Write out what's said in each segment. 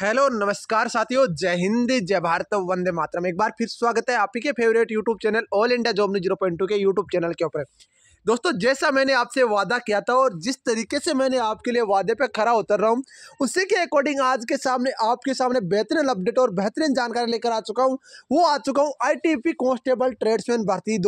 hello नमस्कार साथियों जय हिंद जय भारत वंदे मातरम एक बार फिर स्वागत है आपके favourite YouTube channel all India job news zero point two के यूट्यूब चैनल के ऊपर दोस्तों जैसा मैंने आपसे वादा किया था और जिस तरीके से मैंने आपके लिए वादे पर खरा उतर रहा हूँ उसी के अकॉर्डिंग आज के सामने आपके सामने बेहतरीन अपडेट और बेहतरीन जानकारी लेकर आ चुका हूँ वो आ चुका हूँ आई कांस्टेबल ट्रेड्समैन भर्ती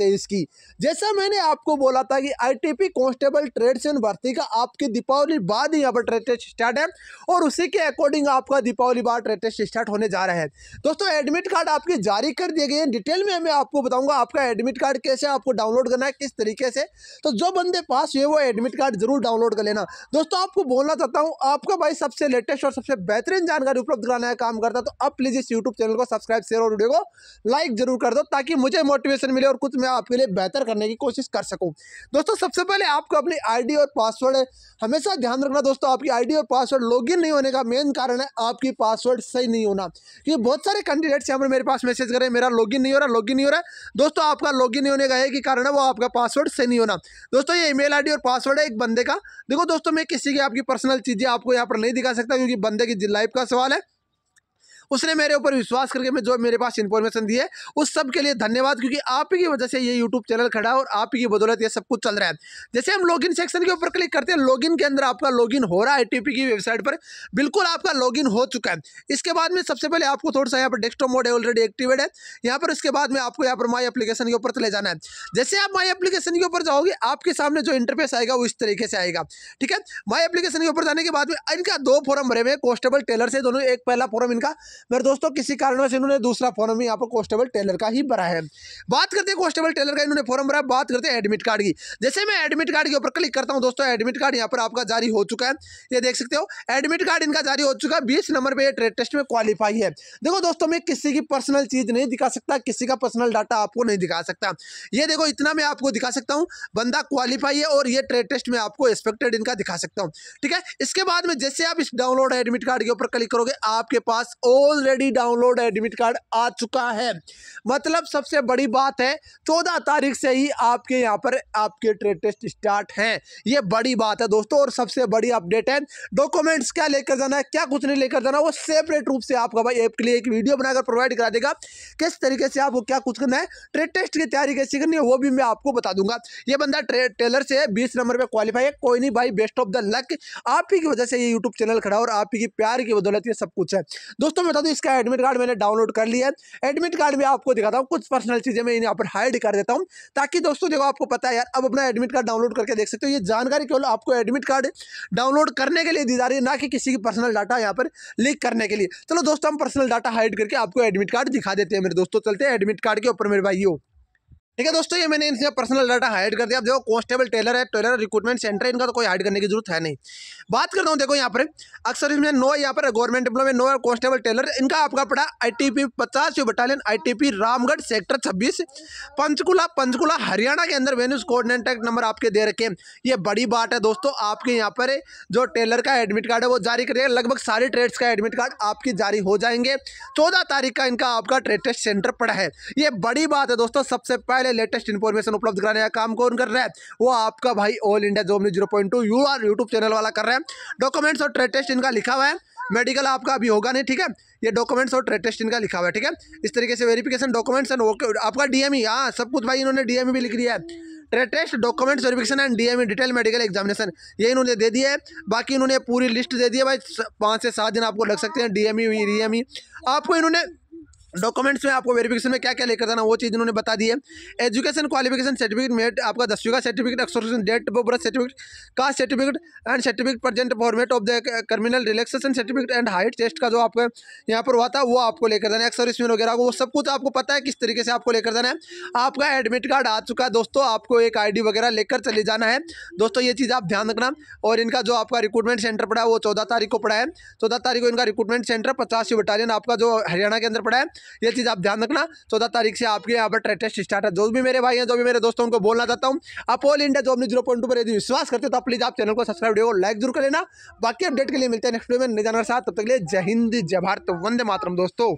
तेईस की जैसा मैंने आपको बोला था कि आई कांस्टेबल ट्रेड्समैन भर्ती का आपकी दीपावली बाद ही यहाँ पर ट्रेड टेस्ट स्टार्ट है और उसी के अकॉर्डिंग आपका दीपावली बाद ट्रेड टेस्ट स्टार्ट होने जा रहा है दोस्तों एडमिट कार्ड आपके जारी कर दिए गए हैं डिटेल में मैं आपको बताऊँगा आपका एडमिट कार्ड कैसे आपको डाउनलोड करना है किस तरीके तरीके से तो जो बंदे पास हुए वो एडमिट कार्ड ज़रूर डाउनलोड कर लेना दोस्तों आपको बोलना चाहता हूँ आपका भाई सबसे लेटेस्ट और सबसे बेहतरीन जानकारी उपलब्ध कराने का काम करता तो अब प्लीज़ इस यूट्यूब चैनल को सब्सक्राइब शेयर और वीडियो को लाइक जरूर कर दो ताकि मुझे मोटिवेशन मिले और कुछ मैं आपके लिए बेहतर करने की कोशिश कर सकूँ दोस्तों सबसे पहले आपको अपनी आई और पासवर्ड हमेशा ध्यान रखना दोस्तों आपकी आई और पासवर्ड लॉग नहीं होने का मेन कारण है आपकी पासवर्ड सही नहीं होना क्योंकि बहुत सारे कैंडिडेट्स यहाँ पर मेरे पास मैसेज करें मेरा लॉगिन नहीं हो रहा लॉगिन नहीं हो रहा दोस्तों आपका लॉगिन नहीं होने का एक ही कारण है वो आपका पासवर्ड से नहीं होना दोस्तों ये ईमेल आईडी और पासवर्ड है एक बंदे का देखो दोस्तों मैं किसी की आपकी पर्सनल चीज़ें आपको यहाँ पर नहीं दिखा सकता क्योंकि बंदे की लाइफ का सवाल है उसने मेरे ऊपर विश्वास करके मैं जो मेरे पास इन्फॉर्मेशन दी है उस सब के लिए धन्यवाद क्योंकि आप ही की वजह से ये यूट्यूब चैनल खड़ा है और आप ही की बदौलत ये सब कुछ चल रहा है जैसे हम इन सेक्शन के ऊपर क्लिक करते हैं इन के अंदर आपका इन हो रहा है पी की वेबसाइट पर बिल्कुल आपका इन हो चुका है इसके बाद में सबसे पहले आपको थोड़ा सा यहाँ पर डेस्कटॉप मोड है ऑलरेडी एक्टिवेट है यहाँ पर उसके बाद में आपको यहाँ पर माई एप्लीकेशन के ऊपर चले जाना है जैसे आप माई एप्लीकेशन के ऊपर जाओगे आपके सामने जो इंटरफेस आएगा वो इस तरीके से आएगा ठीक है माई एप्लीकेशन के ऊपर जाने के बाद में इनका दो फॉर्म भरे हुए कॉन्स्टेबल टेलर से दोनों एक पहला फॉर्म इनका मेरे दोस्तों किसी कारणवश इन्होंने दूसरा फॉर्म यहाँ पर कॉन्स्टेबल टेलर का ही भरा है बात करते हैं कॉन्स्टेबल टेलर का इन्होंने फॉर्म भरा बात करते हैं एडमिट कार्ड की जैसे मैं एडमिट कार्ड के ऊपर क्लिक करता हूँ दोस्तों एडमिट कार्ड यहाँ पर आपका जारी हो चुका है ये देख सकते हो एडमिट कार्ड इनका जारी हो चुका है बीस नंबर पर ट्रेड टेस्ट में क्वालिफाई है देखो दोस्तों मैं किसी की पर्सनल चीज़ नहीं दिखा सकता किसी का पर्सनल डाटा आपको नहीं दिखा सकता ये देखो इतना मैं आपको दिखा सकता हूँ बंदा क्वालिफाई है और ये ट्रेड टेस्ट में आपको एक्सपेक्टेड इनका दिखा सकता हूँ ठीक है इसके बाद में जैसे आप इस डाउनलोड एडमिट कार्ड के ऊपर क्लिक करोगे आपके पास और ऑलरेडी डाउनलोड एडमिट कार्ड आ चुका है मतलब सबसे बड़ी बात है चौदह तारीख से ही आपके यहाँ पर आपके ट्रेड टेस्ट स्टार्ट हैं ये बड़ी बात है दोस्तों और सबसे बड़ी अपडेट है डॉक्यूमेंट्स क्या लेकर जाना है क्या कुछ नहीं लेकर जाना वो सेपरेट रूप से आपका भाई ऐप के लिए एक वीडियो बनाकर प्रोवाइड करा देगा किस तरीके से आपको क्या कुछ करना है ट्रेड टेस्ट की तैयारी कैसे करनी है वो भी मैं आपको बता दूंगा ये बंदा टेलर से बीस नंबर पर क्वालिफाई है कोई नहीं भाई बेस्ट ऑफ द लक आप ही की वजह से ये यूट्यूब चैनल खड़ा और आप ही की प्यार की बदौलत ये सब कुछ है दोस्तों बता दूँ इसका एडमिट कार्ड मैंने डाउनलोड कर लिया है एडमिट कार्ड में आपको दिखाता हूँ कुछ पर्सनल चीज़ें मैं यहाँ पर हाइड कर देता हूँ ताकि दोस्तों देखो आपको पता है यार अब अपना एडमिट कार्ड डाउनलोड करके देख सकते हो ये जानकारी केवल आपको एडमिट कार्ड डाउनलोड करने के लिए दी जा रही है ना कि किसी की पर्सनल डाटा यहाँ पर लीक करने के लिए चलो दोस्तों हम पर्सनल डाटा हाइड करके आपको एडमिट कार्ड दिखा देते हैं मेरे दोस्तों चलते हैं एडमिट कार्ड के ऊपर मेरे भाई ठीक है दोस्तों ये मैंने इनसे पर्सनल डाटा हाइड कर दिया अब देखो कॉन्स्टेबल टेलर है टेलर रिक्रूटमेंट सेंटर इनका तो कोई हाइड करने की जरूरत है नहीं बात करता हूँ देखो यहाँ पर अक्सर इसमें नो यहाँ पर गवर्नमेंट एम्प्लॉय में नो कॉन्स्टेबल टेलर इनका आपका पड़ा आई टी पी पचास battalion I T P Ramgarh sector छब्बीस पंचकूला पंचकूला हरियाणा के अंदर वेन्यूज कोऑर्डिनेटक नंबर आपके दे रखे ये बड़ी बात है दोस्तों आपके यहाँ पर जो टेलर का एडमिट कार्ड है वो जारी करिए लगभग सारे ट्रेड्स का एडमिट कार्ड आपके जारी हो जाएंगे चौदह तारीख का इनका आपका ट्रेड टेस्ट सेंटर पड़ा है ये बड़ी बात है दोस्तों सबसे पहले वाले लेटेस्ट इन्फॉर्मेशन उपलब्ध कराने का काम कौन कर रहा है वो आपका भाई all India job news zero point two your YouTube channel वाला कर रहे हैं डॉक्यूमेंट्स और ट्रेड टेस्ट इनका लिखा हुआ है मेडिकल आपका अभी होगा नहीं ठीक है ये डॉक्यूमेंट्स और ट्रेड टेस्ट इनका लिखा हुआ है ठीक है इस तरीके से वेरीफिकेशन डॉक्यूमेंट्स एंड ओके आपका डीएमई e, हाँ सब कुछ भाई इन्होंने डीएमई e भी लिख दिया है trade test documents verification and DME detail medical examination ये इन्होंने दे दिया है बाकी इन्होंने पूरी लिस्ट दे दी है भाई पाँच से सात दिन आपको लग सकते हैं डीएमई वीएमई e, आपको इन्होंने डॉक्यूमेंट्स में आपको वेरिफिकेशन में क्या क्या लेकर जाना वो चीज़ इन्होंने बता दी है एजुकेशन क्वालिफिकेशन सर्टिफिकेट मेट आपका दसवीं का सर्टिफिकेट एक्सोरेशन date of birth certificate caste certificate and certificate present format of the criminal relaxation certificate and height test का जो आपका यहाँ पर हुआ था वो आपको लेकर जाना है एक्सर्विसमैन वगैरह वो सब कुछ आपको पता है किस तरीके से आपको लेकर जाना है आपका एडमिट कार्ड आ चुका है दोस्तों आपको एक आई वगैरह लेकर चले जाना है दोस्तों ये चीज़ आप ध्यान रखना और इनका जो आपका रिक्रूटमेंट सेंटर पड़ा है वो चौदह तारीख को पड़ा है चौदह तारीख को इनका रिक्रूटमेंट सेंटर पचासी बटालियन आपका जो हरियाणा के अंदर पड़ा है ये चीज़ आप ध्यान रखना चौदह तारीख से आपके यहाँ पर ट्रेड टेस्ट स्टार्ट है जो भी मेरे भाई हैं जो भी मेरे दोस्तों उनको बोलना चाहता हूँ आप all India job zero point two पर यदि विश्वास करते तो प्लीज़ आप चैनल को सब्सक्राइब वीडियो लाइक जरूर कर लेना बाकी अपडेट के लिए मिलते हैं नेक्स्ट वीडियो में नहीं साथ तब तक के लिए जय हिंद जय भारत वंदे मातरम दोस्तों